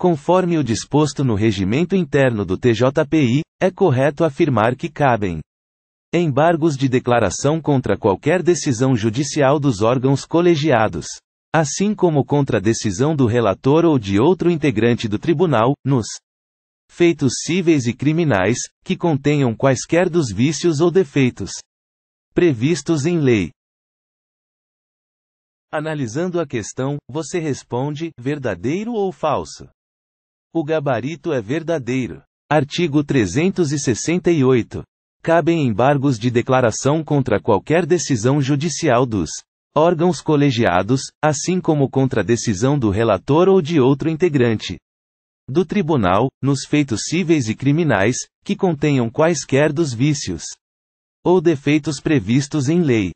Conforme o disposto no regimento interno do TJPI, é correto afirmar que cabem embargos de declaração contra qualquer decisão judicial dos órgãos colegiados, assim como contra a decisão do relator ou de outro integrante do tribunal, nos feitos cíveis e criminais, que contenham quaisquer dos vícios ou defeitos previstos em lei. Analisando a questão, você responde verdadeiro ou falso? O gabarito é verdadeiro. Artigo 368. Cabem embargos de declaração contra qualquer decisão judicial dos órgãos colegiados, assim como contra a decisão do relator ou de outro integrante do tribunal, nos feitos cíveis e criminais, que contenham quaisquer dos vícios ou defeitos previstos em lei.